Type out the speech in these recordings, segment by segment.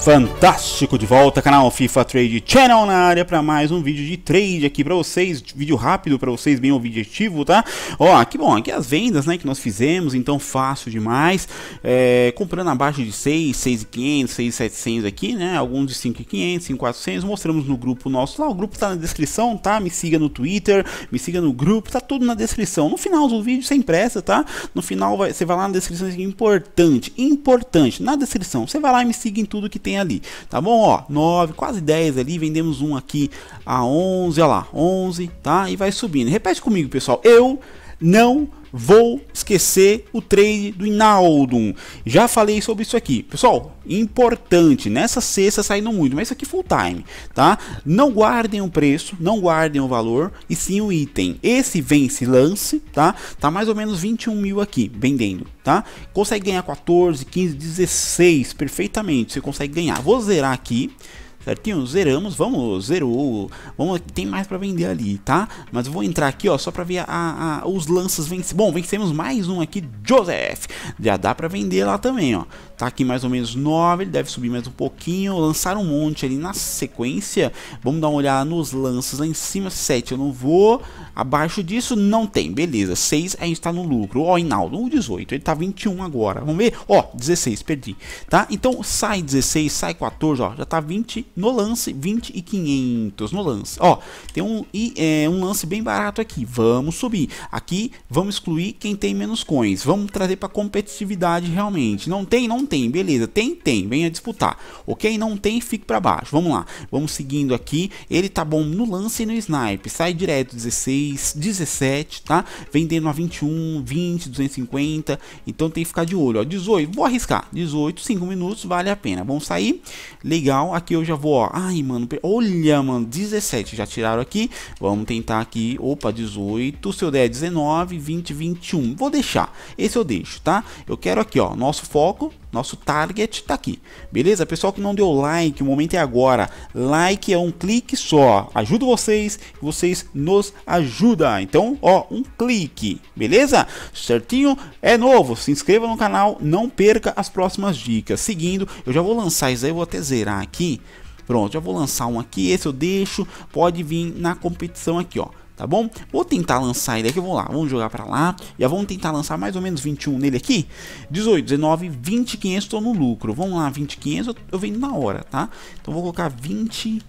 Fantástico de volta, canal FIFA Trade Channel na área para mais um vídeo de trade aqui para vocês, vídeo rápido para vocês, bem objetivo, tá? Ó, que bom, aqui as vendas, né, que nós fizemos, então fácil demais, é, comprando abaixo de 6, 6,500, 6,700 aqui, né, alguns de 5,500, 5,400, mostramos no grupo nosso lá, o grupo tá na descrição, tá? Me siga no Twitter, me siga no grupo, tá tudo na descrição, no final do vídeo, sem pressa, tá? No final vai, você vai lá na descrição, é importante, importante, na descrição, você vai lá e me siga em tudo que tem tem ali, tá bom? Ó, 9, quase 10 ali, vendemos um aqui a 11, olha lá, 11, tá? E vai subindo. Repete comigo, pessoal. Eu não Vou esquecer o trade do Inaldo. Já falei sobre isso aqui. Pessoal, importante. Nessa sexta tá saindo muito, mas isso aqui full time, tá? Não guardem o preço, não guardem o valor e sim o item. Esse vence lance, tá? Tá mais ou menos 21 mil aqui, vendendo, tá? Consegue ganhar 14, 15, 16, perfeitamente. Você consegue ganhar. Vou zerar aqui certinho? Zeramos, vamos, zerou. Vamos, tem mais para vender ali, tá? Mas eu vou entrar aqui, ó, só para ver a, a, os lanças vencer. Bom, vencemos mais um aqui, Joseph. Já dá para vender lá também, ó. Tá aqui mais ou menos 9, ele deve subir mais um pouquinho. Lançar um monte ali na sequência. Vamos dar uma olhada nos lanças lá em cima, 7 eu não vou. Abaixo disso não tem, beleza. 6 a gente tá no lucro. Ó, Inaldo, 18, ele tá 21 agora. Vamos ver? Ó, 16, perdi, tá? Então sai 16, sai 14, ó, já tá 20 no lance, 20 e 500 no lance. Ó, tem um, e, é, um lance bem barato aqui, vamos subir. Aqui, vamos excluir quem tem menos coins, vamos trazer para competitividade realmente. Não tem? Não tem, beleza. Tem? Tem, venha disputar. Ok? Não tem, fique para baixo. Vamos lá, vamos seguindo aqui. Ele tá bom no lance e no snipe, sai direto 16, 17, tá? Vendendo a 21, 20, 250, então tem que ficar de olho. Ó, 18, vou arriscar, 18, 5 minutos, vale a pena. Vamos sair, legal, aqui eu já vou ó. Ai, mano, olha, mano, 17 já tiraram aqui. Vamos tentar aqui, opa, 18. Se eu der 19, 20, 21. Vou deixar, esse eu deixo, tá? Eu quero aqui, ó, nosso foco, nosso target tá aqui. Beleza? Pessoal que não deu like, o momento é agora. Like é um clique só. Ajudo vocês, vocês nos ajudam. Então, ó, um clique. Beleza? Certinho? É novo, se inscreva no canal, não perca as próximas dicas. Seguindo, eu já vou lançar isso aí, eu vou até zerar aqui Pronto, já vou lançar um aqui, esse eu deixo, pode vir na competição aqui, ó tá bom? Vou tentar lançar ele aqui, vou lá, vamos jogar pra lá, já vamos tentar lançar mais ou menos 21 nele aqui, 18, 19, 20, 500, tô no lucro, vamos lá, 20, 500, eu, eu vendo na hora, tá? Então vou colocar 20,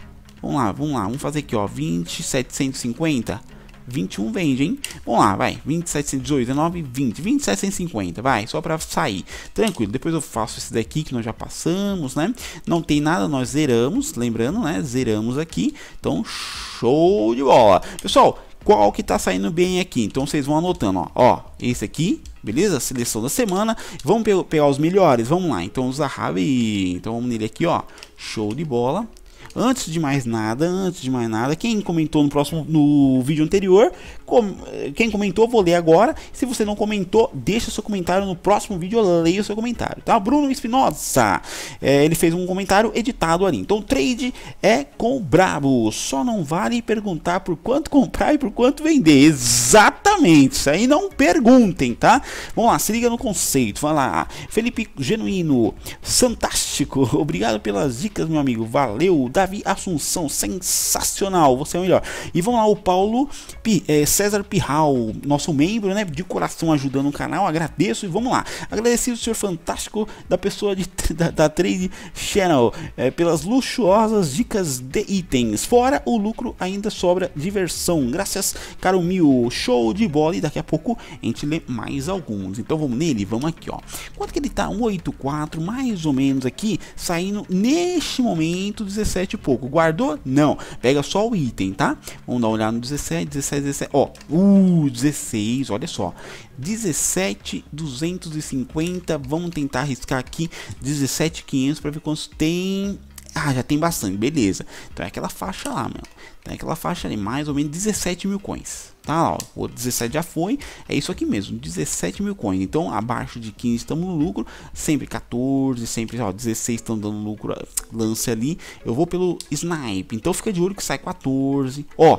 vamos lá, vamos lá, vamos fazer aqui, ó, 20, 750, 21 vende, hein? Vamos lá, vai. 27, 18, 19, 20. 27, 150, vai. Só pra sair. Tranquilo. Depois eu faço esse daqui que nós já passamos, né? Não tem nada, nós zeramos. Lembrando, né? Zeramos aqui. Então, show de bola. Pessoal, qual que tá saindo bem aqui? Então, vocês vão anotando, ó. Ó, esse aqui, beleza? Seleção da semana. Vamos pe pegar os melhores, vamos lá. Então, o Zahavi. Então, vamos nele aqui, ó. Show de bola. Antes de mais nada, antes de mais nada, quem comentou no próximo no vídeo anterior, com... Quem comentou, vou ler agora. Se você não comentou, deixa seu comentário no próximo vídeo. Eu leio seu comentário, tá? Bruno Espinosa, é, ele fez um comentário editado ali. Então, trade é com o brabo. Só não vale perguntar por quanto comprar e por quanto vender. Exatamente. Isso aí não perguntem, tá? Vamos lá, se liga no conceito. Vai lá. Felipe Genuíno, fantástico. Obrigado pelas dicas, meu amigo. Valeu. Davi Assunção, sensacional. Você é o melhor. E vamos lá, o Paulo P. É, César Pirral, nosso membro, né? De coração ajudando o canal. Agradeço e vamos lá. Agradecido o senhor fantástico da pessoa de, da, da Trade Channel é, pelas luxuosas dicas de itens. Fora o lucro, ainda sobra diversão. Graças, caro mil. Show de bola. E daqui a pouco a gente lê mais alguns. Então vamos nele, vamos aqui, ó. Quanto que ele tá? 184, mais ou menos aqui, saindo neste momento 17 e pouco. Guardou? Não. Pega só o item, tá? Vamos dar uma olhada no 17, 17, 17. Ó, Uh, 16, olha só. 17, 250. Vamos tentar arriscar aqui 17,500 para ver quantos tem. Ah, já tem bastante, beleza. Então é aquela faixa lá, meu. Então é aquela faixa ali, mais ou menos 17 mil coins. Tá lá, ó. O 17 já foi. É isso aqui mesmo, 17 mil coins. Então, abaixo de 15 estamos no lucro. Sempre 14, sempre, ó, 16 estão dando lucro. Lance ali. Eu vou pelo snipe. Então fica de olho que sai 14. Ó,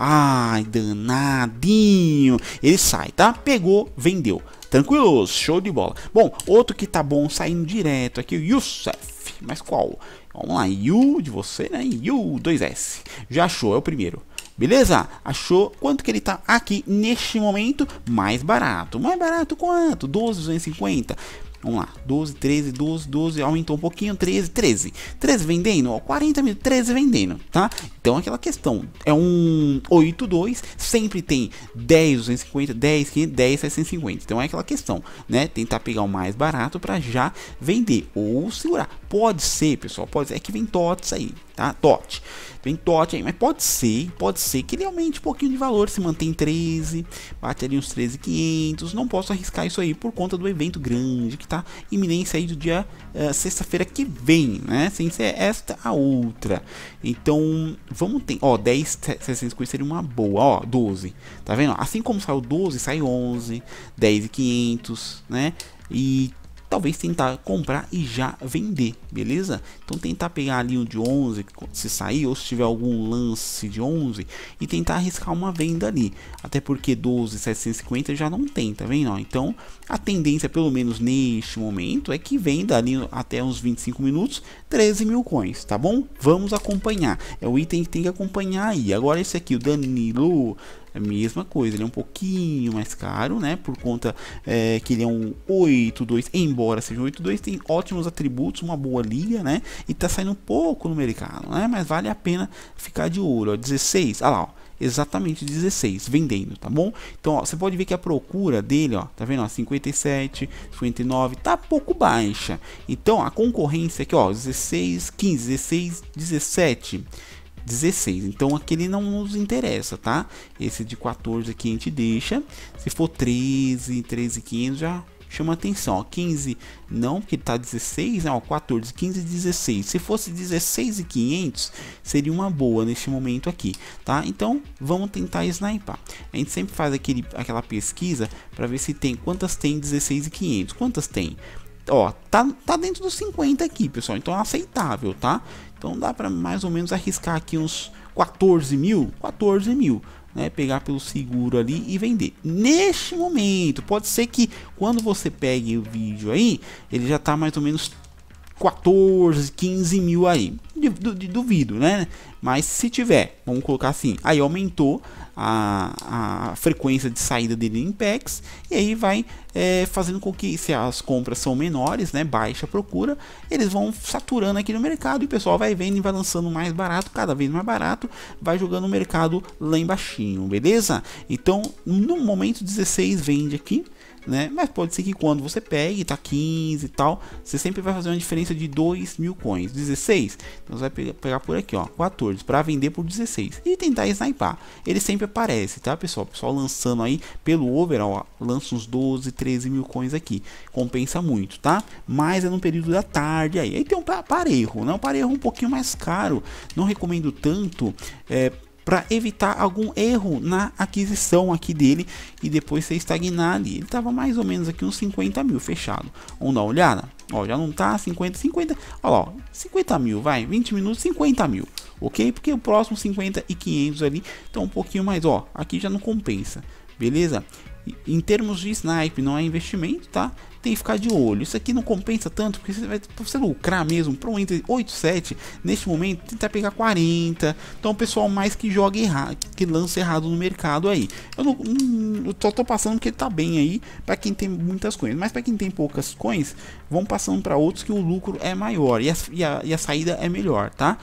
Ai, danadinho. Ele sai, tá? Pegou, vendeu. Tranquilo, show de bola. Bom, outro que tá bom saindo direto aqui, o Youssef. Mas qual? Vamos lá, Yu de você, né? Yu, 2S. Já achou, é o primeiro. Beleza? Achou quanto que ele tá aqui neste momento? Mais barato. Mais barato quanto? 12,250. Vamos lá, 12, 13, 12, 12, aumentou um pouquinho, 13, 13. 13 vendendo, ó, 40 mil, 13 vendendo, tá? Então aquela questão, é um 8,2, sempre tem 10, 250, 10, 500, 10, 750. Então é aquela questão, né? Tentar pegar o mais barato pra já vender ou segurar. Pode ser, pessoal, pode ser, é que vem TOTS aí, tá? TOT. Vem TOT aí, mas pode ser, pode ser que ele aumente um pouquinho de valor, se mantém 13, bate ali uns 13,500. Não posso arriscar isso aí por conta do evento grande que tá iminência aí do dia uh, sexta-feira que vem, né? Sem ser esta a outra. Então, vamos ter, ó, 10, 650 seria uma boa, ó, 12. Tá vendo? Assim como saiu 12, sai 11, 10.500, né? E talvez tentar comprar e já vender, beleza? Então tentar pegar ali o de 11, se sair ou se tiver algum lance de 11 e tentar arriscar uma venda ali, até porque 12 750 já não tem, tá vendo? Então a tendência pelo menos neste momento é que venda ali até uns 25 minutos 13 mil coins, tá bom? Vamos acompanhar, é o item que tem que acompanhar aí. Agora esse aqui, o Danilo é a mesma coisa, ele é um pouquinho mais caro, né? Por conta é, que ele é um 8.2, embora seja um 8.2, tem ótimos atributos, uma boa liga, né? E tá saindo pouco no mercado, né? Mas vale a pena ficar de olho, ó, 16, olha ah lá, ó, exatamente 16 vendendo, tá bom? Então, ó, você pode ver que a procura dele, ó, tá vendo, ó, 57, 59, tá pouco baixa. Então, a concorrência aqui, ó, 16, 15, 16, 17 16. Então aquele não nos interessa, tá? Esse de 14 aqui a gente deixa. Se for 13, 13, 15 já chama atenção. Ó, 15 não, porque tá 16, não, né? ó, 14, 15, 16. Se fosse 16 e 500, seria uma boa neste momento aqui, tá? Então, vamos tentar sniper. A gente sempre faz aquele, aquela pesquisa para ver se tem quantas tem 16 e 500. Quantas tem? ó, tá, tá dentro dos 50 aqui, pessoal. Então é aceitável, tá? Então dá para mais ou menos arriscar aqui uns 14 mil, 14 mil. Né, pegar pelo seguro ali e vender neste momento pode ser que quando você pegue o vídeo aí ele já tá mais ou menos 14, 15 mil aí. Duvido, né? Mas se tiver, vamos colocar assim, aí aumentou a, a frequência de saída dele em packs e aí vai é, fazendo com que se as compras são menores, né, baixa procura, eles vão saturando aqui no mercado e o pessoal vai vendo e vai lançando mais barato, cada vez mais barato, vai jogando o mercado lá embaixinho, beleza? Então no momento 16 vende aqui, né? Mas pode ser que quando você pegue, tá 15 e tal, você sempre vai fazer uma diferença de 2 mil coins, 16. Então você vai pegar por aqui, ó, 14, para vender por 16 e tentar sniper. Ele sempre aparece, tá, pessoal? O pessoal lançando aí pelo overall, lança uns 12, 13 mil coins aqui, compensa muito, tá? Mas é no período da tarde aí. Aí tem um parejo, né? Um parejo um pouquinho mais caro, não recomendo tanto, é para evitar algum erro na aquisição aqui dele e depois você estagnar ali. Ele estava mais ou menos aqui uns 50 mil fechado. Vamos dar uma olhada? Ó, já não tá 50, 50, olha lá, 50 mil, vai, 20 minutos, 50 mil, ok? Porque o próximo 50 e 500 ali, então um pouquinho mais, ó, aqui já não compensa, beleza? Em termos de snipe, não é investimento, tá? tem que ficar de olho. Isso aqui não compensa tanto, porque você vai pra você lucrar mesmo para um entre 8 e 7, neste momento tentar pegar 40. Então, o pessoal mais que joga errado, que lança errado no mercado aí. Eu não, não hum, eu só tô passando porque tá bem aí para quem tem muitas coins, mas para quem tem poucas coins, vão passando para outros que o lucro é maior e a, e a, e a saída é melhor, tá?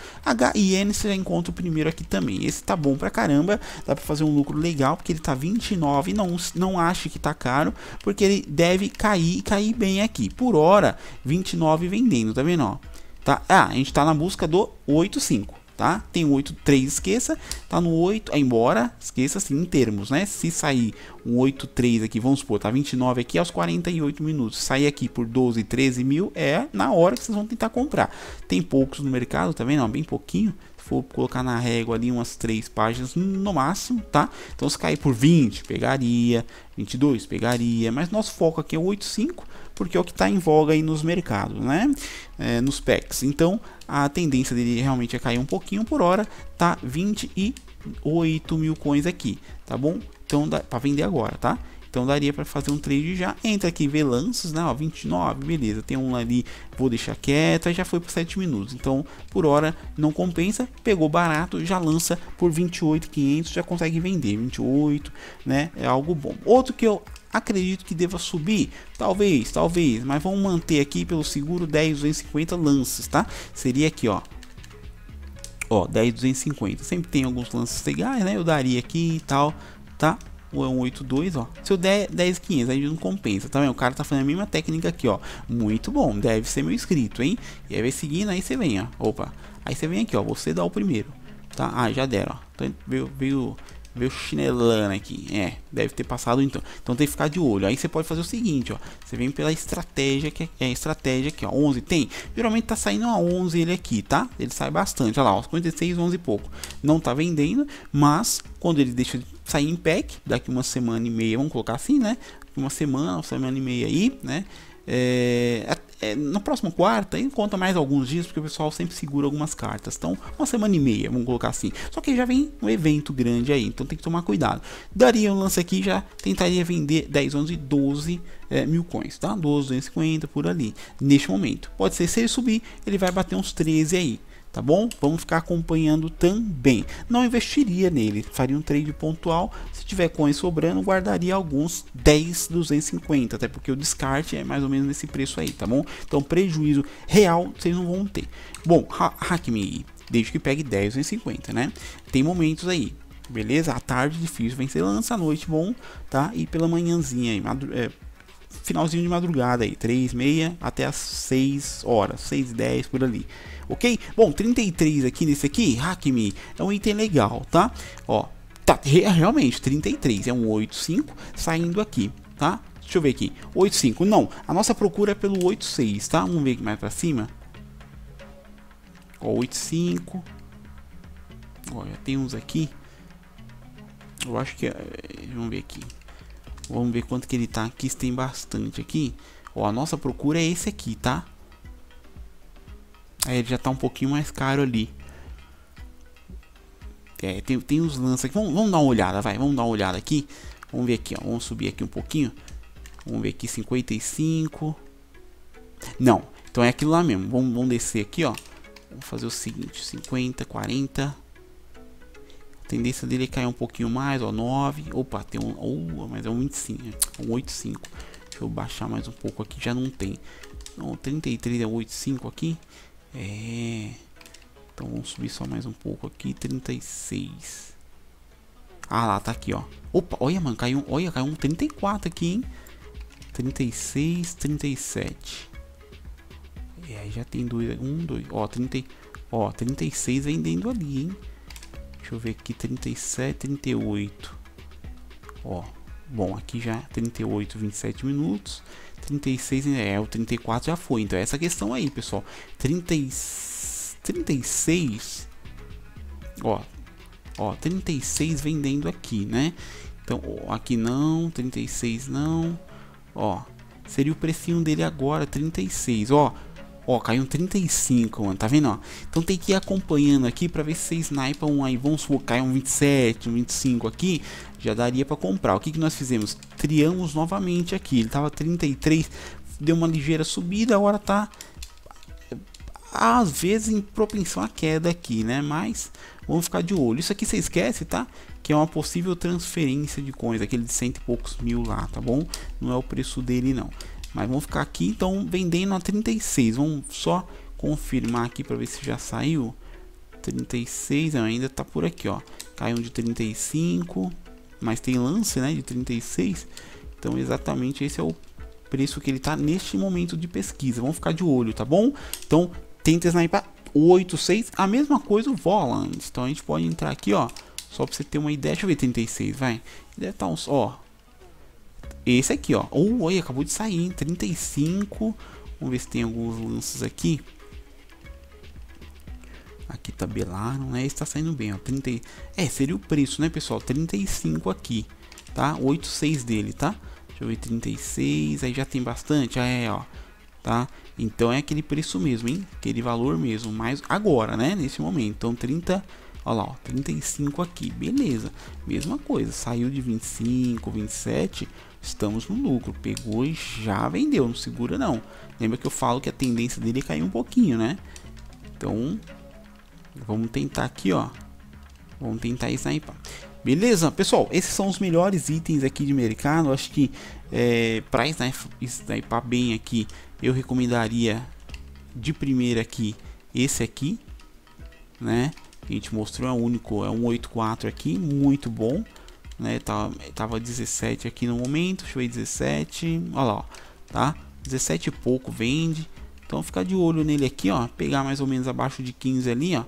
HIN você já encontra o primeiro aqui também. Esse tá bom pra caramba, dá para fazer um lucro legal porque ele tá 29, não não acho que tá caro, porque ele deve cair cair bem aqui. Por hora, 29 vendendo, tá vendo? Ó? Tá? Ah, a gente tá na busca do 85, tá? Tem 83, esqueça, tá no 8, embora, esqueça assim em termos, né? Se sair um 83 aqui, vamos supor, tá 29 aqui aos 48 minutos, sair aqui por 12, 13 mil, é na hora que vocês vão tentar comprar. Tem poucos no mercado, tá vendo? Ó, bem pouquinho, for colocar na régua ali umas 3 páginas no máximo, tá? Então se cair por 20, pegaria, 22, pegaria, mas nosso foco aqui é o 8.5, porque é o que está em voga aí nos mercados, né? É, nos packs. Então a tendência dele realmente é cair um pouquinho por hora, tá? 28 mil coins aqui, tá bom? Então dá para vender agora, tá? Então daria para fazer um trade já. Entra aqui ver lanços, né? Ó, 29, beleza. Tem um ali, vou deixar quieta, já foi por 7 minutos. Então, por hora não compensa. Pegou barato, já lança por 28,500, já consegue vender 28, né? É algo bom. Outro que eu acredito que deva subir, talvez, talvez, mas vamos manter aqui pelo seguro 10250 lances, tá? Seria aqui, ó, ó, 10250 Sempre tem alguns lances legais, né? Eu daria aqui e tal, tá? ou tipo, é um 8-2, ó. Se eu der 10 500, aí não compensa, tá vendo? O cara tá fazendo a mesma técnica aqui, ó. Muito bom, deve ser meu inscrito, hein? E aí vai seguindo, aí você vem, ó. Opa. Aí você vem aqui, ó. Você dá o primeiro, tá? Ah, já deram, ó. Então veio, veio Veio chinelando aqui. É, deve ter passado então. Então tem que ficar de olho. Aí você pode fazer o seguinte, ó. Você vem pela estratégia que é, é estratégia aqui, ó. 11 tem. Geralmente tá saindo a 11 ele aqui, tá? Ele sai bastante, olha lá, os 56, 11 e pouco. Não tá vendendo, mas quando ele deixa de sair em pack, daqui uma semana e meia, vamos colocar assim, né? Uma semana, uma semana e meia aí, né? É, é, na próxima quarta, e conta mais alguns dias, porque o pessoal sempre segura algumas cartas. Então, uma semana e meia, vamos colocar assim. Só que já vem um evento grande aí, então tem que tomar cuidado. Daria um lance aqui, já tentaria vender 10, 11, 12 é, mil coins, tá? 12, 250 por ali, neste momento. Pode ser, se ele subir, ele vai bater uns 13 aí tá bom? Vamos ficar acompanhando também. Não investiria nele, faria um trade pontual. Se tiver coins sobrando, guardaria alguns 10, 250, até porque o descarte é mais ou menos nesse preço aí, tá bom? Então prejuízo real vocês não vão ter. Bom, hack me desde que pegue 10, 250, né? Tem momentos aí. Beleza? À tarde difícil vencer lança, à noite bom, tá? E pela manhãzinha aí, é, finalzinho de madrugada aí, 3 meia até as 6 horas, 6 e 10 por ali, ok? Bom, 33 aqui nesse aqui, Hackme, é um item legal, tá? Ó, tá, realmente, 33, é um 8.5 saindo aqui, tá? Deixa eu ver aqui, 8.5, não, a nossa procura é pelo 8.6, tá? Vamos ver aqui mais pra cima. Ó, 8.5, ó, já tem uns aqui. Eu acho que, é... vamos ver aqui, Vamos ver quanto que ele tá aqui, se tem bastante aqui. Ó, a nossa procura é esse aqui, tá? Aí é, ele já tá um pouquinho mais caro ali. É, tem, tem os lances aqui. Vamos, vamos dar uma olhada, vai. Vamos dar uma olhada aqui. Vamos ver aqui, ó. Vamos subir aqui um pouquinho. Vamos ver aqui, 55. Não. Então é aquilo lá mesmo. Vamos, vamos descer aqui, ó. Vamos fazer o seguinte, 50, 40 tendência dele é cair um pouquinho mais, ó, 9, opa, tem um, oh, mas é um 25, é um 85, deixa eu baixar mais um pouco aqui, já não tem, não, 33 é 85 aqui, é, então vamos subir só mais um pouco aqui, 36, ah lá, tá aqui, ó, opa, olha, mano, caiu, olha, caiu um 34 aqui, hein, 36, 37, e aí já tem dois, um, dois, ó, 30, ó, 36 vendendo ali, hein, Deixa eu ver aqui, 37, 38. Ó, bom, aqui já 38, 27 minutos. 36, é, o 34 já foi. Então é essa questão aí, pessoal. 30, 36, ó, ó, 36 vendendo aqui, né? Então, ó, aqui não, 36 não, ó. Seria o precinho dele agora, 36, ó. Ó, caiu 35, mano, tá vendo, ó? Então tem que ir acompanhando aqui pra ver se vocês snipa um aí, vamos supor, um 27, um 25 aqui, já daria pra comprar. O que que nós fizemos? Triamos novamente aqui, ele tava 33, deu uma ligeira subida, agora tá às vezes em propensão à queda aqui, né? Mas vamos ficar de olho. Isso aqui você esquece, tá? Que é uma possível transferência de coins, aquele de cento e poucos mil lá, tá bom? Não é o preço dele não. Mas vamos ficar aqui, então, vendendo a 36. Vamos só confirmar aqui para ver se já saiu. 36, ainda tá por aqui, ó. Caiu de 35, mas tem lance, né, de 36. Então, exatamente esse é o preço que ele tá neste momento de pesquisa. Vamos ficar de olho, tá bom? Então, tenta sniper 86. A mesma coisa o Volant. Então, a gente pode entrar aqui, ó. Só para você ter uma ideia. Deixa eu ver 36, vai. Deve tá uns, ó, esse aqui, ó. oh, oi, acabou de sair, hein? 35. Vamos ver se tem alguns lances aqui. Aqui tabelaram, né? Está saindo bem, ó. 30... É, seria o preço, né, pessoal? 35 aqui, tá? 86 dele, tá? Deixa eu ver, 36. Aí já tem bastante. Ah, é, ó. Tá? Então é aquele preço mesmo, hein? Aquele valor mesmo. Mas agora, né? Nesse momento. Então, 30. Olha lá, ó, 35 aqui. Beleza. Mesma coisa. Saiu de 25, 27 estamos no lucro. Pegou e já vendeu, não segura não. Lembra que eu falo que a tendência dele é cair um pouquinho, né? Então, vamos tentar aqui, ó. Vamos tentar snipar. Beleza, pessoal, esses são os melhores itens aqui de mercado. Acho que é, para snipar bem aqui, eu recomendaria de primeira aqui esse aqui, né? A gente mostrou é único, é um 84 aqui, muito bom né? Tava, tava 17 aqui no momento, deixa eu ver 17, olha lá, ó, tá? 17 e pouco vende. Então ficar de olho nele aqui, ó, pegar mais ou menos abaixo de 15 ali, ó,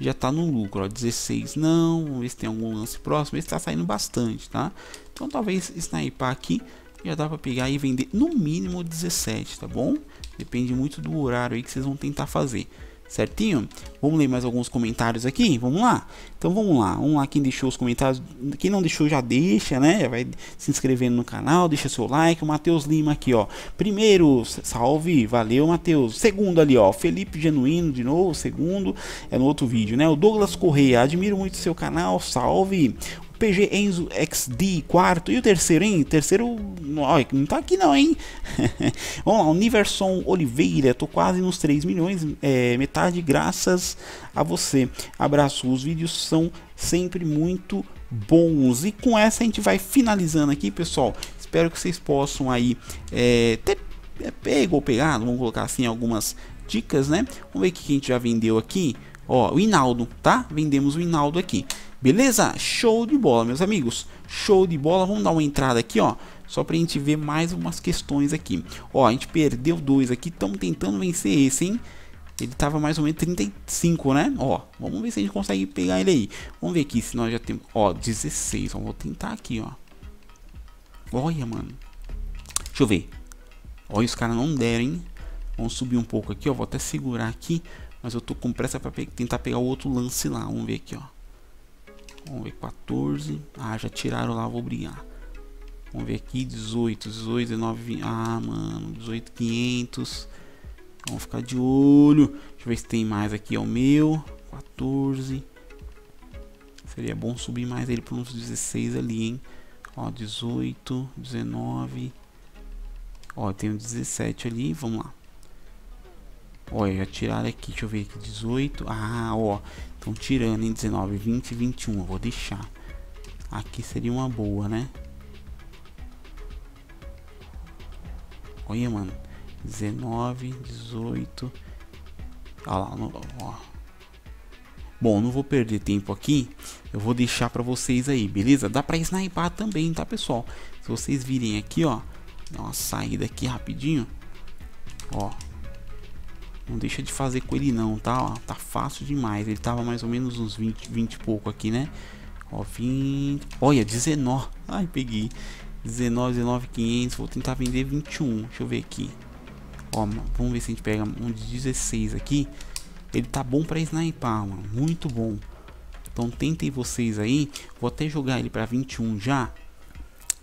já tá no lucro, ó, 16 não, vamos ver se tem algum lance próximo, esse tá saindo bastante, tá? Então talvez sniper aqui já dá para pegar e vender no mínimo 17, tá bom? Depende muito do horário aí que vocês vão tentar fazer certinho? Vamos ler mais alguns comentários aqui, vamos lá? Então vamos lá, vamos lá quem deixou os comentários, quem não deixou já deixa, né? Já vai se inscrevendo no canal, deixa seu like, o Matheus Lima aqui, ó. Primeiro, salve, valeu Matheus. Segundo ali, ó, Felipe Genuíno de novo, segundo, é no outro vídeo, né? O Douglas Correia, admiro muito seu canal, salve. PG Enzo XD, quarto. E o terceiro, hein? Terceiro, não tá aqui não, hein? Vamos lá, o Oliveira. Tô quase nos 3 milhões, é, metade graças a você. Abraço, os vídeos são sempre muito bons. E com essa a gente vai finalizando aqui, pessoal. Espero que vocês possam aí é, ter é, pego ou pegado, vamos colocar assim, algumas dicas, né? Vamos ver o que a gente já vendeu aqui. Ó, o Inaldo, tá? Vendemos o Inaldo aqui. Beleza? Show de bola, meus amigos. Show de bola. Vamos dar uma entrada aqui, ó. Só pra gente ver mais umas questões aqui. Ó, a gente perdeu dois aqui. Estamos tentando vencer esse, hein? Ele tava mais ou menos 35, né? Ó, vamos ver se a gente consegue pegar ele aí. Vamos ver aqui se nós já temos... Ó, 16. Ó, vou tentar aqui, ó. Olha, mano. Deixa eu ver. Olha, os caras não deram, hein? Vamos subir um pouco aqui, ó. Vou até segurar aqui mas eu tô com pressa pra pe tentar pegar o outro lance lá. Vamos ver aqui, ó. Vamos ver, 14. Ah, já tiraram lá, vou brigar. Vamos ver aqui, 18, 18, 19, 20. Ah, mano, 18, 500. Vamos ficar de olho. Deixa eu ver se tem mais aqui, ó. É o meu. 14. Seria bom subir mais ele para uns 16 ali, hein? Ó, 18, 19. Ó, tem um 17 ali, vamos lá. Olha, já tiraram aqui, deixa eu ver aqui, 18. Ah, ó, estão tirando em 19, 20, 21. Eu vou deixar. Aqui seria uma boa, né? Olha, mano. 19, 18. Olha lá, ó. Bom, não vou perder tempo aqui. Eu vou deixar pra vocês aí, beleza? Dá pra sniper também, tá, pessoal? Se vocês virem aqui, ó. Dá uma saída aqui rapidinho. Ó, não deixa de fazer com ele não, tá? Ó, tá fácil demais. Ele tava mais ou menos uns 20, 20 e pouco aqui, né? Ó, 20... Olha, 19. Ai, peguei. 19, 19, 500. Vou tentar vender 21. Deixa eu ver aqui. Ó, vamos ver se a gente pega um de 16 aqui. Ele tá bom pra Sniper, mano. Muito bom. Então tentem vocês aí. Vou até jogar ele pra 21 já.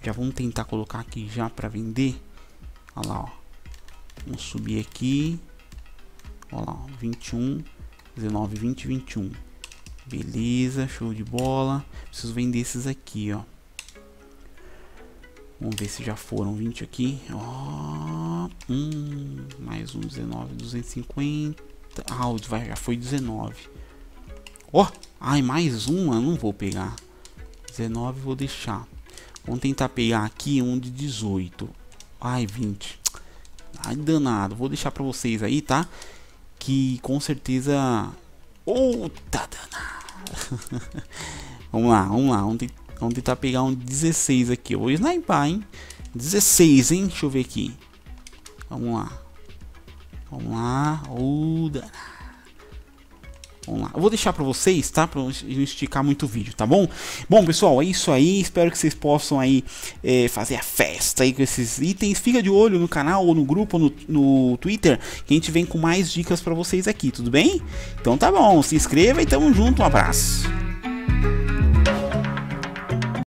Já vamos tentar colocar aqui já pra vender. Olha lá, ó. Vamos subir aqui. Olha lá, 21, 19, 20, 21. Beleza, show de bola. Preciso vender esses aqui, ó. Vamos ver se já foram 20 aqui. Ó, oh, um, mais um 19, 250. Ah, vai, já foi 19. Ó, oh, ai, mais uma, não vou pegar. 19 vou deixar. Vamos tentar pegar aqui um de 18. Ai, 20. Ai, danado. Vou deixar pra vocês aí, tá? que com certeza... Outa dana! vamos lá, vamos lá, vamos, vamos tentar pegar um 16 aqui. Eu vou sniper, hein? 16, hein? Deixa eu ver aqui. Vamos lá. Vamos lá. Outa dana! Vamos lá. Eu vou deixar para vocês, tá? Para não esticar muito o vídeo, tá bom? Bom, pessoal, é isso aí. Espero que vocês possam aí é, fazer a festa aí com esses itens. Fica de olho no canal, ou no grupo, ou no, no Twitter, que a gente vem com mais dicas para vocês aqui, tudo bem? Então tá bom, se inscreva e tamo junto. Um abraço.